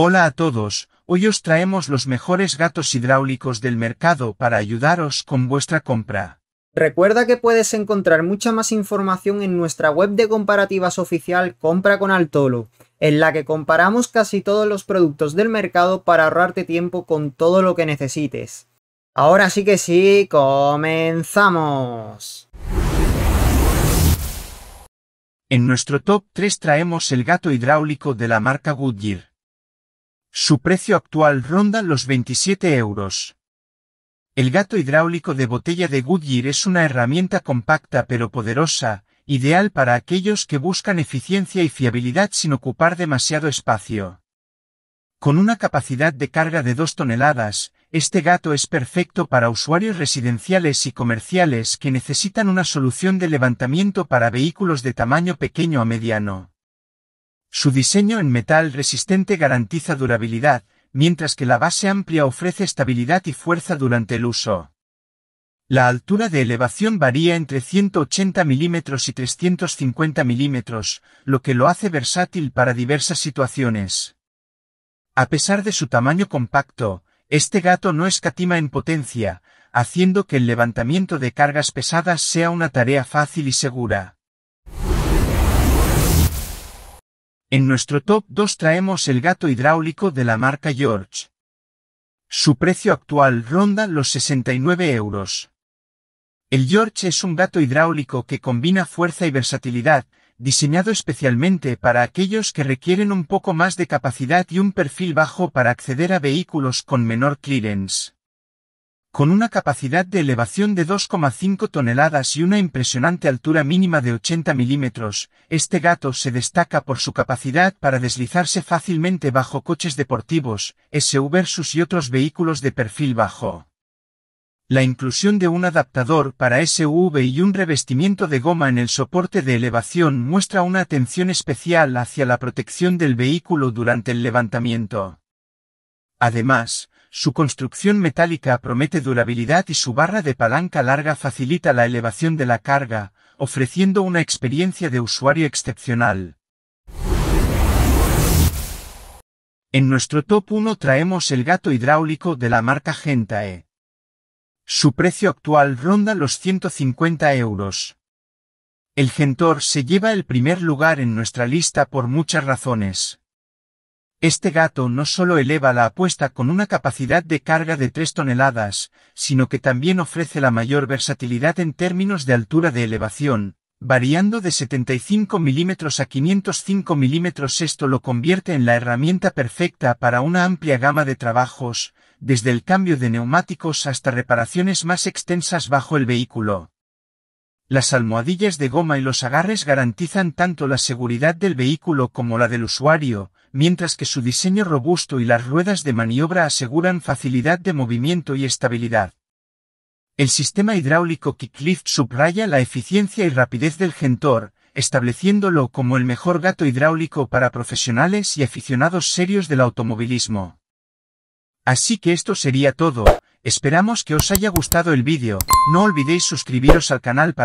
Hola a todos, hoy os traemos los mejores gatos hidráulicos del mercado para ayudaros con vuestra compra. Recuerda que puedes encontrar mucha más información en nuestra web de comparativas oficial Compra con Altolo, en la que comparamos casi todos los productos del mercado para ahorrarte tiempo con todo lo que necesites. Ahora sí que sí, comenzamos. En nuestro top 3 traemos el gato hidráulico de la marca Goodyear. Su precio actual ronda los 27 euros. El gato hidráulico de botella de Goodyear es una herramienta compacta pero poderosa, ideal para aquellos que buscan eficiencia y fiabilidad sin ocupar demasiado espacio. Con una capacidad de carga de 2 toneladas, este gato es perfecto para usuarios residenciales y comerciales que necesitan una solución de levantamiento para vehículos de tamaño pequeño a mediano. Su diseño en metal resistente garantiza durabilidad, mientras que la base amplia ofrece estabilidad y fuerza durante el uso. La altura de elevación varía entre 180 mm y 350 mm, lo que lo hace versátil para diversas situaciones. A pesar de su tamaño compacto, este gato no escatima en potencia, haciendo que el levantamiento de cargas pesadas sea una tarea fácil y segura. En nuestro top 2 traemos el gato hidráulico de la marca George. Su precio actual ronda los 69 euros. El George es un gato hidráulico que combina fuerza y versatilidad, diseñado especialmente para aquellos que requieren un poco más de capacidad y un perfil bajo para acceder a vehículos con menor clearance con una capacidad de elevación de 2,5 toneladas y una impresionante altura mínima de 80 milímetros, este gato se destaca por su capacidad para deslizarse fácilmente bajo coches deportivos, SUVs y otros vehículos de perfil bajo. La inclusión de un adaptador para SUV y un revestimiento de goma en el soporte de elevación muestra una atención especial hacia la protección del vehículo durante el levantamiento. Además, su construcción metálica promete durabilidad y su barra de palanca larga facilita la elevación de la carga, ofreciendo una experiencia de usuario excepcional. En nuestro top 1 traemos el gato hidráulico de la marca Gentae. Su precio actual ronda los 150 euros. El Gentor se lleva el primer lugar en nuestra lista por muchas razones. Este gato no solo eleva la apuesta con una capacidad de carga de 3 toneladas, sino que también ofrece la mayor versatilidad en términos de altura de elevación, variando de 75 milímetros a 505 milímetros. Esto lo convierte en la herramienta perfecta para una amplia gama de trabajos, desde el cambio de neumáticos hasta reparaciones más extensas bajo el vehículo. Las almohadillas de goma y los agarres garantizan tanto la seguridad del vehículo como la del usuario, mientras que su diseño robusto y las ruedas de maniobra aseguran facilidad de movimiento y estabilidad. El sistema hidráulico Kicklift subraya la eficiencia y rapidez del Gentor, estableciéndolo como el mejor gato hidráulico para profesionales y aficionados serios del automovilismo. Así que esto sería todo, esperamos que os haya gustado el vídeo, no olvidéis suscribiros al canal para